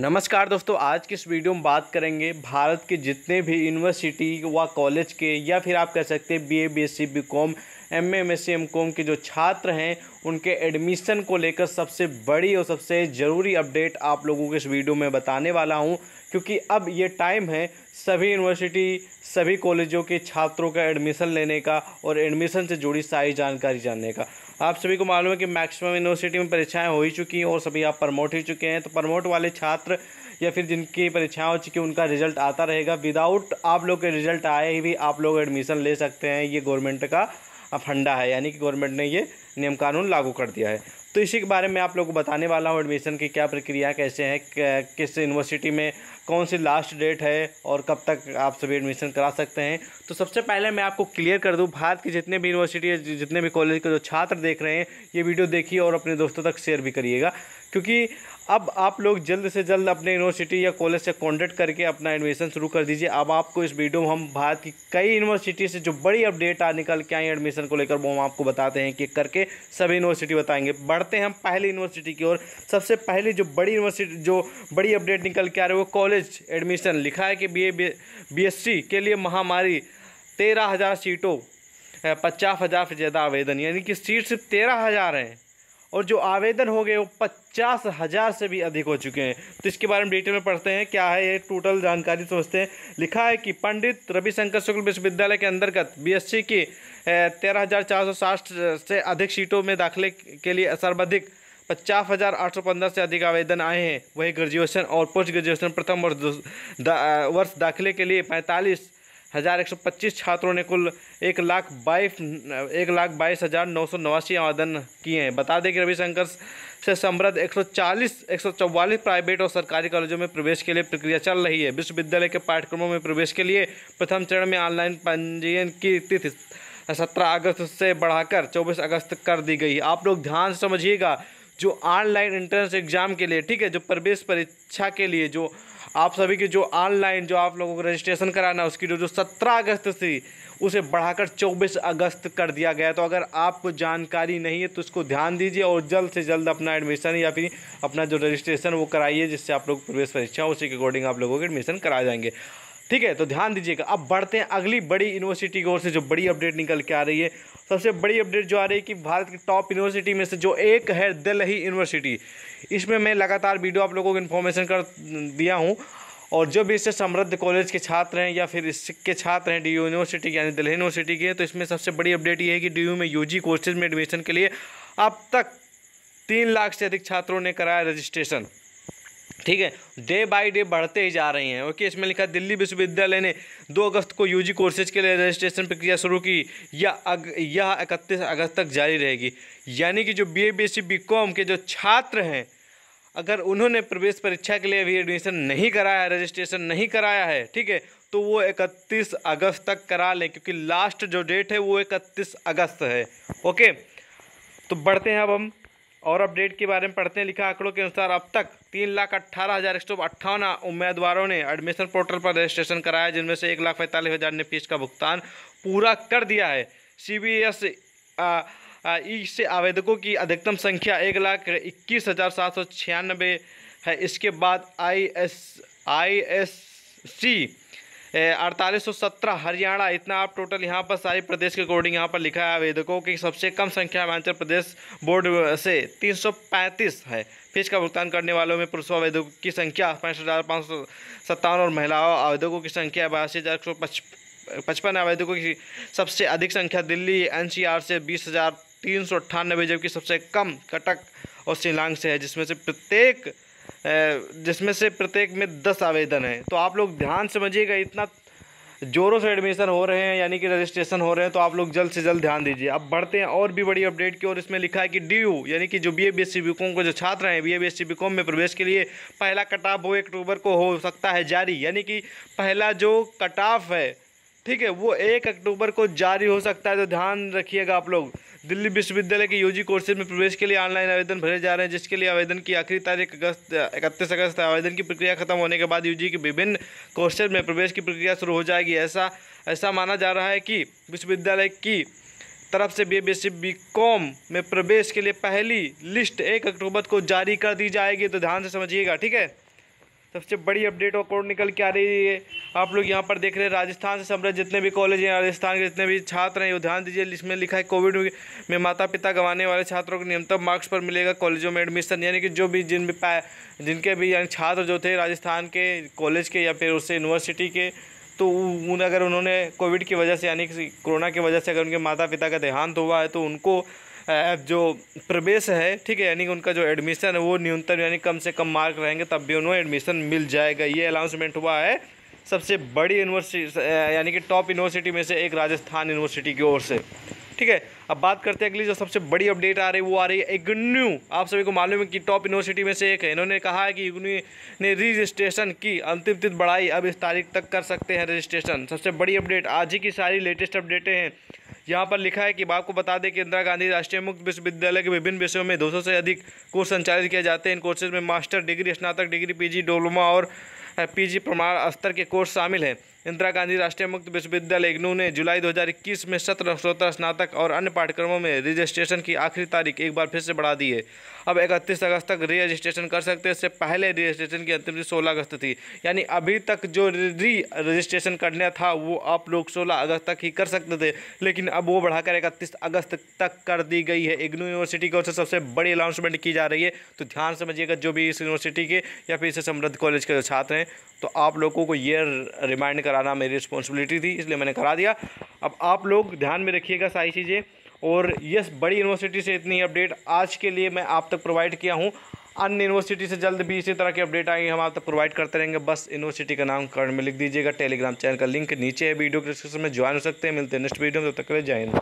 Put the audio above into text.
नमस्कार दोस्तों आज की इस वीडियो में बात करेंगे भारत के जितने भी यूनिवर्सिटी व कॉलेज के या फिर आप कह सकते हैं B A B S C B com M M S C M com के जो छात्र हैं उनके एडमिशन को लेकर सबसे बड़ी और सबसे ज़रूरी अपडेट आप लोगों को इस वीडियो में बताने वाला हूं क्योंकि अब ये टाइम है सभी यूनिवर्सिटी सभी कॉलेजों के छात्रों का एडमिशन लेने का और एडमिशन से जुड़ी सारी जानकारी जानने का आप सभी को मालूम है कि मैक्सिमम यूनिवर्सिटी में परीक्षाएं हो ही चुकी हैं और सभी आप प्रमोट हो चुके हैं तो प्रमोट वाले छात्र या फिर जिनकी परीक्षाएं हो चुकी उनका रिजल्ट आता रहेगा विदाउट आप लोग के रिजल्ट आए ही भी आप लोग एडमिशन ले सकते हैं ये गवर्नमेंट का फंडा है यानी कि गवर्नमेंट ने ये नियम कानून लागू कर दिया है तो इसी के बारे में आप लोग को बताने वाला हूँ एडमिशन की क्या प्रक्रिया कैसे है किस यूनिवर्सिटी में कौन सी लास्ट डेट है और कब तक आप सभी एडमिशन करा सकते हैं तो सबसे पहले मैं आपको क्लियर कर दूँ भारत की जितने भी यूनिवर्सिटी जितने भी कॉलेज के जो छात्र देख रहे हैं ये वीडियो देखिए और अपने दोस्तों तक शेयर भी करिएगा क्योंकि अब आप लोग जल्द से जल्द अपने यूनिवर्सिटी या कॉलेज से कॉन्टैक्ट करके अपना एडमिशन शुरू कर दीजिए अब आपको इस वीडियो में हम भारत की कई यूनिवर्सिटी से जो बड़ी अपडेट आ निकल के आई एडमिशन को लेकर वो हम आपको बताते हैं कि करके सभी यूनिवर्सिटी बताएंगे बढ़ते हैं हम पहली यूनिवर्सिटी की ओर सबसे पहली जो बड़ी यूनिवर्सिटी जो बड़ी अपडेट निकल के आ रही है वो कॉलेज एडमिशन लिखा है कि बी ए के लिए महामारी तेरह हज़ार सीटों पचास हज़ार से ज़्यादा आवेदन यानी कि सीट सिर्फ तेरह हज़ार हैं और जो आवेदन हो गए वो पचास हज़ार से भी अधिक हो चुके हैं तो इसके बारे में डिटेल में पढ़ते हैं क्या है ये टोटल जानकारी समझते हैं लिखा है कि पंडित रविशंकर शुक्ल विश्वविद्यालय के अंतर्गत बीएससी की तेरह हज़ार चार सौ साठ से अधिक सीटों में दाखिले के लिए सर्वाधिक पचास हज़ार आठ सौ पंद्रह से अधिक आवेदन आए हैं वही ग्रेजुएशन और पोस्ट ग्रेजुएशन प्रथम वर्ष दा, वर्ष दाखिले के लिए पैंतालीस हज़ार एक सौ पच्चीस छात्रों ने कुल एक लाख बाईस एक लाख बाईस हज़ार नौ सौ नवासी आवेदन किए हैं बता दें कि रविशंकर से संबद्ध एक सौ चालीस एक सौ चौवालीस प्राइवेट और सरकारी कॉलेजों में प्रवेश के लिए प्रक्रिया चल रही है विश्वविद्यालय के पाठ्यक्रमों में प्रवेश के लिए प्रथम चरण में ऑनलाइन पंजीयन की तिथि सत्रह अगस्त से बढ़ाकर चौबीस अगस्त कर दी गई आप लोग ध्यान से समझिएगा जो ऑनलाइन एंट्रेंस एग्ज़ाम के लिए ठीक है जो प्रवेश परीक्षा के लिए जो आप सभी के जो ऑनलाइन जो आप लोगों को रजिस्ट्रेशन कराना है उसकी जो जो सत्रह अगस्त थी उसे बढ़ाकर चौबीस अगस्त कर दिया गया तो अगर आपको जानकारी नहीं है तो उसको ध्यान दीजिए और जल्द से जल्द अपना एडमिशन या फिर अपना जो रजिस्ट्रेशन वो कराइए जिससे आप लोग प्रवेश परीक्षा उसी के अकॉर्डिंग आप लोगों के एडमिशन कराए जाएंगे ठीक है तो ध्यान दीजिएगा अब बढ़ते हैं अगली बड़ी यूनिवर्सिटी की ओर से जो बड़ी अपडेट निकल के आ रही है सबसे बड़ी अपडेट जो आ रही है कि भारत की टॉप यूनिवर्सिटी में से जो एक है दिल्ली यूनिवर्सिटी इसमें मैं लगातार वीडियो आप लोगों को इन्फॉर्मेशन कर दिया हूँ और जो भी इससे समृद्ध कॉलेज के छात्र हैं या फिर इसके छात्र हैं डी यूनिवर्सिटी यानी दिल्ली यूनिवर्सिटी के तो इसमें सबसे बड़ी अपडेट ये है कि डी में यू कोर्सेज में एडमिशन के लिए अब तक तीन लाख से अधिक छात्रों ने कराया रजिस्ट्रेशन ठीक है डे बाय डे बढ़ते ही जा रहे हैं ओके इसमें लिखा दिल्ली विश्वविद्यालय ने 2 अगस्त को यूजी कोर्सेज के लिए रजिस्ट्रेशन प्रक्रिया शुरू की या अग, यह इकतीस अगस्त तक जारी रहेगी यानी कि जो बी ए बी एस के जो छात्र हैं अगर उन्होंने प्रवेश परीक्षा के लिए अभी एडमिशन नहीं कराया है रजिस्ट्रेशन नहीं कराया है ठीक है तो वो इकतीस अगस्त तक करा लें क्योंकि लास्ट जो डेट है वो इकतीस अगस्त है ओके तो बढ़ते हैं अब हम और अपडेट के बारे में पढ़ते हैं लिखा आंकड़ों के अनुसार अब तक तीन लाख अट्ठारह हज़ार एक सौ अट्ठावन उम्मीदवारों ने एडमिशन पोर्टल पर रजिस्ट्रेशन कराया जिनमें से एक लाख पैंतालीस हज़ार ने फीस का भुगतान पूरा कर दिया है सी बी एस ई से आवेदकों की अधिकतम संख्या एक लाख इक्कीस हज़ार सात सौ छियानबे है इसके बाद I S I S C अड़तालीस सौ सत्रह हरियाणा इतना आप टोटल यहाँ पर सारे प्रदेश के अकॉर्डिंग यहाँ पर लिखा है आवेदकों की सबसे कम संख्या हिमाचल प्रदेश बोर्ड से तीन सौ पैंतीस है फीस का भुगतान करने वालों में पुरुषों आवेदकों की संख्या पैंसठ हज़ार पाँच सौ सत्तावन और महिलाओं आवेदकों की संख्या बयासी हज़ार एक सौ पचपन आवेदकों की सबसे अधिक संख्या दिल्ली एनसीआर से बीस हज़ार तीन सौ अट्ठानबे जबकि सबसे कम कटक और शिलांग से है जिसमें से प्रत्येक जिसमें से प्रत्येक में दस आवेदन हैं तो आप लोग ध्यान समझिएगा इतना ज़ोरों से एडमिशन हो रहे हैं यानी कि रजिस्ट्रेशन हो रहे हैं तो आप लोग जल्द से जल्द ध्यान दीजिए अब बढ़ते हैं और भी बड़ी अपडेट की और इसमें लिखा है कि डी यानी कि जो B A B S C को जो छात्र हैं B A B S C B में प्रवेश के लिए पहला ऑफ वो अक्टूबर को हो सकता है जारी यानी कि पहला जो ऑफ है ठीक है वो एक अक्टूबर को जारी हो सकता है तो ध्यान रखिएगा आप लोग दिल्ली विश्वविद्यालय के यूजी कोर्सेज में प्रवेश के लिए ऑनलाइन आवेदन भरे जा रहे हैं जिसके लिए आवेदन की आखिरी तारीख अगस्त इकतीस अगस्त है आवेदन की प्रक्रिया खत्म होने के बाद यूजी के विभिन्न कोर्सेज में प्रवेश की प्रक्रिया शुरू हो जाएगी ऐसा ऐसा माना जा रहा है कि विश्वविद्यालय की तरफ से B B C B com में प्रवेश के लिए पहली लिस्ट एक अक्टूबर को जारी कर दी जाएगी तो ध्यान से समझिएगा ठीक है सबसे बड़ी अपडेट और कोड निकल के आ रही है आप लोग यहाँ पर देख रहे हैं राजस्थान से समृद्ध जितने भी कॉलेज हैं राजस्थान के जितने भी छात्र हैं वो ध्यान दीजिए इसमें लिखा है कोविड में माता पिता गंवाने वाले छात्रों को न्यूनतम मार्क्स पर मिलेगा कॉलेजों में एडमिशन यानी कि जो भी जिन भी पाए जिनके भी यानी छात्र जो थे राजस्थान के कॉलेज के या फिर उससे यूनिवर्सिटी के तो उन अगर उन्होंने कोविड की वजह से यानी कि कोरोना की वजह से अगर उनके माता पिता का देहांत हुआ है तो उनको जो प्रवेश है ठीक है यानी कि उनका जो एडमिशन है वो न्यूनतम यानी कम से कम मार्क रहेंगे तब भी उन्हें एडमिशन मिल जाएगा ये अनाउंसमेंट हुआ है सबसे बड़ी यूनिवर्सिटी यानी कि टॉप यूनिवर्सिटी में से एक राजस्थान यूनिवर्सिटी की ओर से ठीक है अब बात करते हैं अगली जो सबसे बड़ी अपडेट आ रही है वो आ रही है इग्नू आप सभी को मालूम है कि टॉप यूनिवर्सिटी में से एक है इन्होंने कहा है कि इग्नू ने रजिस्ट्रेशन की अंतिम तिथि बढ़ाई अब इस तारीख तक कर सकते हैं रजिस्ट्रेशन सबसे बड़ी अपडेट आज ही की सारी लेटेस्ट अपडेटें हैं यहाँ पर लिखा है कि आपको बता दें कि इंदिरा गांधी राष्ट्रीय मुक्त विश्वविद्यालय के विभिन्न विषयों में दो से अधिक कोर्स संचालित किए जाते हैं इन कोर्सेज में मास्टर डिग्री स्नातक डिग्री पी डिप्लोमा और पीजी प्रमाण स्तर के कोर्स शामिल हैं इंदिरा गांधी राष्ट्रीय मुक्त विश्वविद्यालय इग्नू ने जुलाई 2021 में सत्र स्रोतर स्नातक और अन्य पाठ्यक्रमों में रजिस्ट्रेशन की आखिरी तारीख एक बार फिर से बढ़ा दी है अब 31 अगस्त तक री रजिस्ट्रेशन कर सकते हैं इससे पहले रजिस्ट्रेशन की अंतिम तिथि सोलह अगस्त थी यानी अभी तक जो री रजिस्ट्रेशन करना था वो आप लोग सोलह अगस्त तक ही कर सकते थे लेकिन अब वो बढ़ाकर इकतीस अगस्त तक कर दी गई है इग्नू यूनिवर्सिटी की ओर से सबसे बड़ी अनाउंसमेंट की जा रही है तो ध्यान समझिएगा जो भी इस यूनिवर्सिटी के या फिर इससे समृद्ध कॉलेज के जो छात्र हैं तो आप लोगों को ये रिमाइंड कर कराना मेरी रिस्पॉन्सिबिलिटी थी इसलिए मैंने करा दिया अब आप लोग ध्यान में रखिएगा सारी चीज़ें और यस बड़ी यूनिवर्सिटी से इतनी अपडेट आज के लिए मैं आप तक प्रोवाइड किया हूँ अन्य यूनिवर्सिटी से जल्द भी इसी तरह की अपडेट आएंगे हम आप तक प्रोवाइड करते रहेंगे बस यूनिवर्सिटी का नाम कर्ण में लिख दीजिएगा टेलीग्राम चैनल का लिंक नीचे है वीडियो के डिस्क्रिप्शन में ज्वाइन हो सकते हैं मिलते हैं नेक्स्ट वीडियो में तब तक जय हिंद